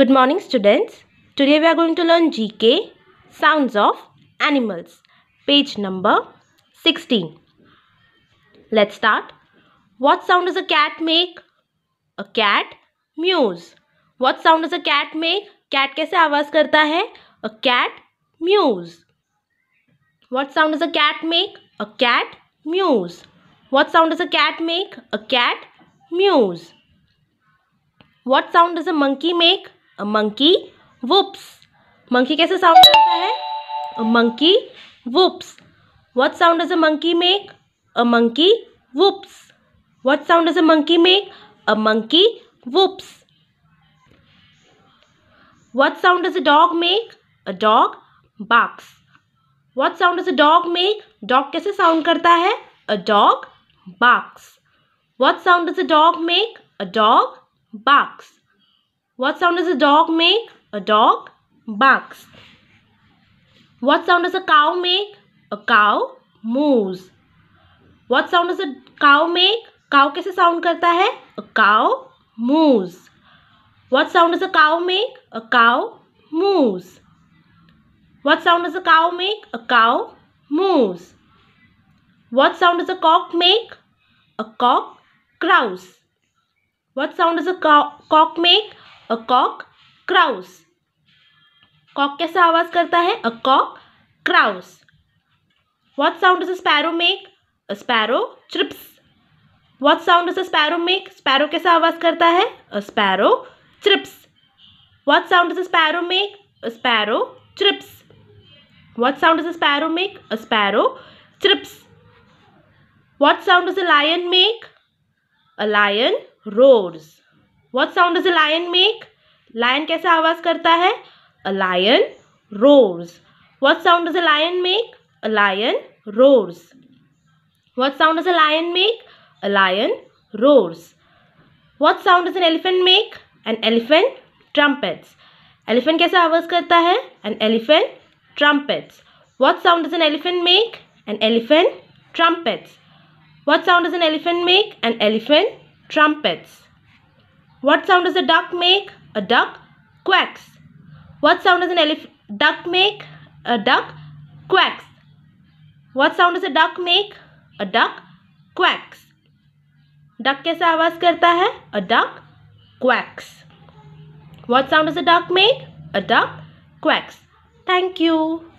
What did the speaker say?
Good morning students. Today we are going to learn GK Sounds of Animals. Page number 16. Let's start. What sound does a cat make? A cat mews. What sound does a cat make? Cat कैसे आवाज करता है? A cat mews. What sound does a cat make? A cat mews. What sound does a cat make? A cat mews. What sound does a monkey make? Monkey whoops monkey कैसे sound करता है monkey whoops what sound does a monkey make a monkey whoops what sound does a monkey make a monkey whoops what sound does a dog make a dog barks what sound does a dog make dog कैसे sound करता है a dog barks What sound does a dog make a dog barks. What sound does a dog make? A dog barks. What sound does a cow make? A cow moves. What sound does a cow make? Cow कैसे sound करता है? A cow moves. What sound does a cow make? A cow moves. What sound does a cow make? A cow moves. What sound does a cock make? A cock crows. What sound does a cock make? A cock crows cock कैसा आवाज़ करता है a cock crows what sound does a sparrow make a sparrow chirps what sound does a sparrow make sparrow कैसा आवाज़ करता है a sparrow chirps what sound does a sparrow make a sparrow chirps what sound does a sparrow make a sparrow chirps what sound does a lion make a lion roars what sound does a lion make lion कैसे आवाज़ करता है a lion roars what sound does a lion make a lion roars what sound does a lion make a lion roars what sound does an elephant make an elephant trumpets elephant कैसा आवाज़ करता है an elephant trumpets what sound does an elephant make an elephant trumpets What sound does an elephant make an elephant trumpets What sound does a duck make? A duck quacks. What sound does an elephant duck make? A duck quacks. What sound does a duck make? A duck quacks. Duck कैसा आवाज़ करता A duck quacks. What sound does a duck make? A duck quacks. Thank you.